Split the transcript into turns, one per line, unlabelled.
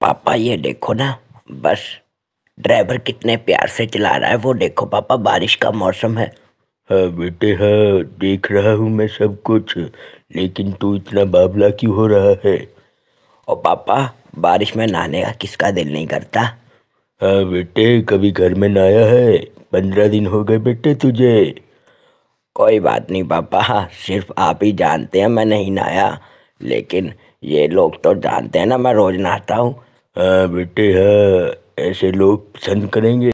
पापा ये देखो ना बस ड्राइवर कितने प्यार से चला रहा है वो देखो पापा बारिश का मौसम है
हाँ बेटे हाँ देख रहा हूँ मैं सब कुछ लेकिन तू इतना बाबला क्यों हो रहा है और पापा बारिश में नहाने का किसका दिल नहीं करता हाँ बेटे कभी घर में नहाया है
पंद्रह दिन हो गए बेटे तुझे कोई बात नहीं पापा सिर्फ आप ही जानते हैं मैं नहीं नहाया लेकिन ये लोग तो जानते हैं ना मैं रोज़ नहाता हूँ बेटे हाँ ऐसे लोग पसंद करेंगे